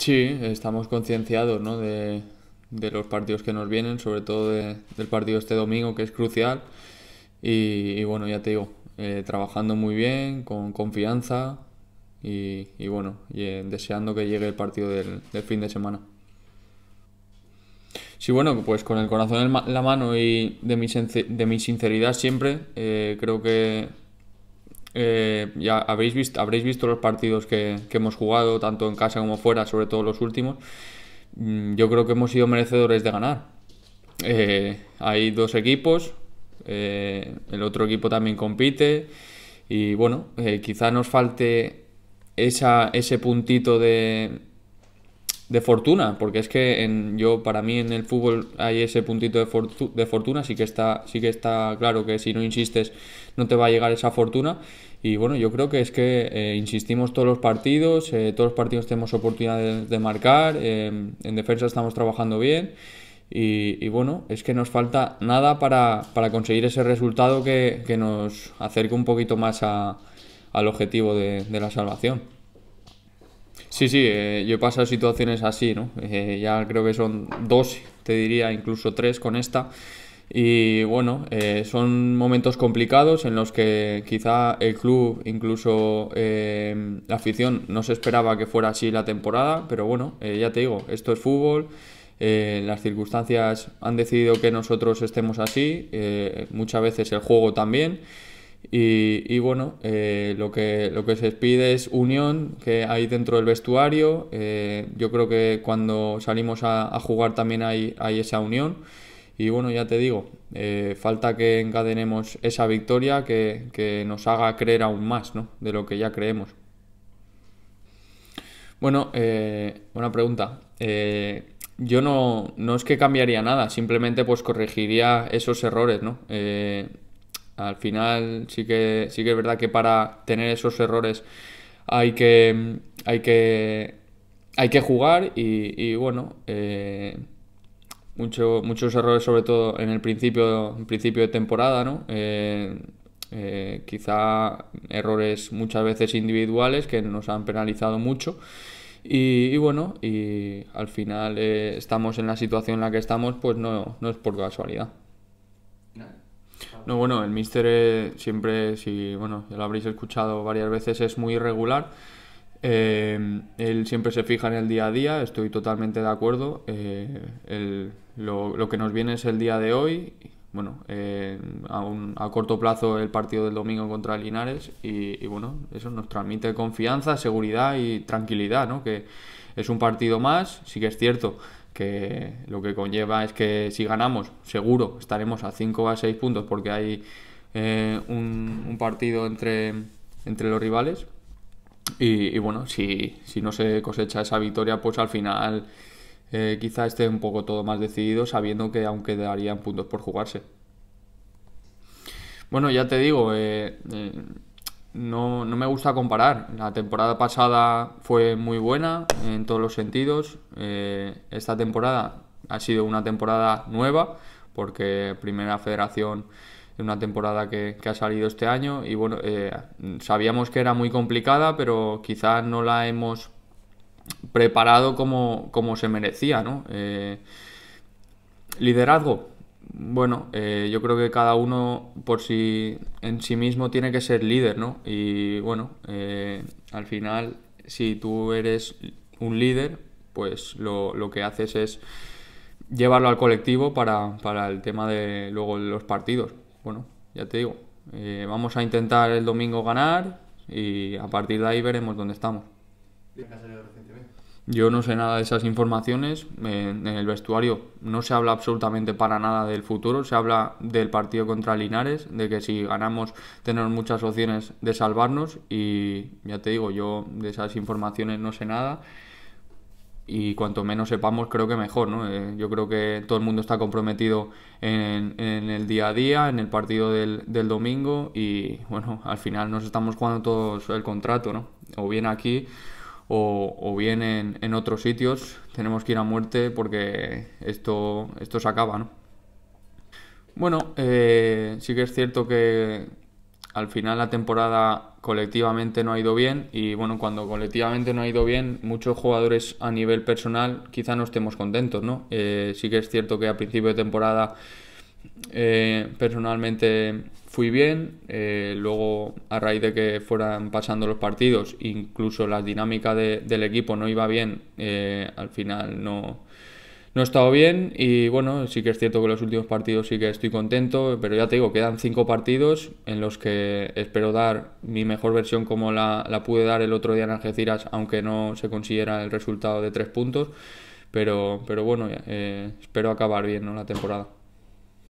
Sí, estamos concienciados ¿no? de, los partidos que nos vienen, sobre todo del partido este domingo que es crucial. Y, bueno, ya te digo, eh, trabajando muy bien, con confianza y, bueno, y, eh, deseando que llegue el partido del, fin de semana. Sí, bueno, pues con el corazón en la mano y de mi, de mi sinceridad siempre, eh, creo que eh, ya habéis visto, habréis visto los partidos que, hemos jugado, tanto en casa como fuera, sobre todo los últimos. Mm, yo creo que hemos sido merecedores de ganar. Eh, hay dos equipos, eh, el otro equipo también compite y bueno, quizá nos falte esa, ese puntito de, de fortuna, porque es que yo para mí en el fútbol hay ese puntito de, de fortuna, sí que está sí que está claro que si no insistes no te va a llegar esa fortuna y bueno, yo creo que es que eh, insistimos todos los partidos, eh, todos los partidos tenemos oportunidades de, marcar, eh, en defensa estamos trabajando bien y, bueno, es que nos falta nada para, conseguir ese resultado que, nos acerque un poquito más a, al objetivo de la salvación. Sí, sí, eh, yo he pasado situaciones así, ¿no? Eh, ya creo que son dos, te diría, incluso tres con esta. Y bueno, eh, son momentos complicados en los que quizá el club, incluso la afición, no se esperaba que fuera así la temporada, pero bueno, ya te digo, esto es fútbol. las circunstancias han decidido que nosotros estemos así, muchas veces el juego también. Y, bueno, eh, lo, que, lo que se pide es unión que hay dentro del vestuario. Eh, yo creo que cuando salimos a, jugar también hay, esa unión. Y bueno, ya te digo, eh, falta que encadenemos esa victoria que, nos haga creer aún más ¿no? de lo que ya creemos. Bueno, eh, buena pregunta. yo no, no es que cambiaría nada, simplemente pues corregiría esos errores, ¿no? Al final sí que, sí que es verdad que para tener esos errores hay que, hay que, hay que jugar y, bueno, eh, muchos errores sobre todo en el principio, principio de temporada, ¿no? Eh, eh, quizá errores muchas veces individuales que nos han penalizado mucho. Y, y bueno, y al final eh, estamos en la situación en la que estamos, pues no, no es por casualidad. No, bueno, el míster eh, siempre, si bueno, ya lo habréis escuchado varias veces, es muy irregular. Eh, él siempre se fija en el día a día, estoy totalmente de acuerdo. Eh, el, lo, lo, que nos viene es el día de hoy, bueno, a, un, a, corto plazo el partido del domingo contra Linares y, y, bueno, eso nos transmite confianza, seguridad y tranquilidad, ¿no? Que es un partido más, sí que es cierto lo que conlleva es que si ganamos, seguro, estaremos a 5 a 6 puntos porque hay eh, un, partido entre, entre los rivales. Y, bueno, si, no se cosecha esa victoria, pues al final eh, quizá esté un poco todo más decidido, sabiendo que aunque darían puntos por jugarse. Bueno, ya te digo, eh, no, no, me gusta comparar. La temporada pasada fue muy buena en todos los sentidos. Eh, esta temporada ha sido una temporada nueva porque Primera Federación es una temporada que, ha salido este año y bueno, eh, sabíamos que era muy complicada, pero quizás no la hemos preparado como, se merecía, ¿no? Eh, liderazgo, bueno, eh, yo creo que cada uno por sí en sí mismo tiene que ser líder, ¿no? Y bueno, eh, al final, si tú eres un líder, pues lo, que haces es llevarlo al colectivo para, para, el tema de luego los partidos. Bueno, ya te digo, eh, vamos a intentar el domingo ganar y a partir de ahí veremos dónde estamos. Yo no sé nada de esas informaciones. En el vestuario no se habla absolutamente para nada del futuro. Se habla del partido contra Linares, de que si ganamos tenemos muchas opciones de salvarnos. Y ya te digo, yo de esas informaciones no sé nada. Y cuanto menos sepamos, creo que mejor. ¿no? Eh, yo creo que todo el mundo está comprometido en, el día a día, en el partido del, domingo. Y bueno, al final nos estamos jugando todos el contrato, ¿no? O bien aquí o, bien en, otros sitios tenemos que ir a muerte porque esto, esto se acaba, ¿no? Bueno, eh, sí que es cierto que al final la temporada colectivamente no ha ido bien y bueno, cuando colectivamente no ha ido bien, muchos jugadores a nivel personal quizá no estemos contentos, ¿no? Eh, sí que es cierto que a principio de temporada eh, personalmente fui bien, eh, luego a raíz de que fueran pasando los partidos, incluso la dinámica del equipo no iba bien, eh, al final no, no he estado bien y bueno, sí que es cierto que los últimos partidos sí que estoy contento, pero ya te digo, quedan cinco partidos en los que espero dar mi mejor versión como la, la pude dar el otro día en Algeciras, aunque no se considera el resultado de tres puntos, pero, pero bueno, espero acabar bien la temporada.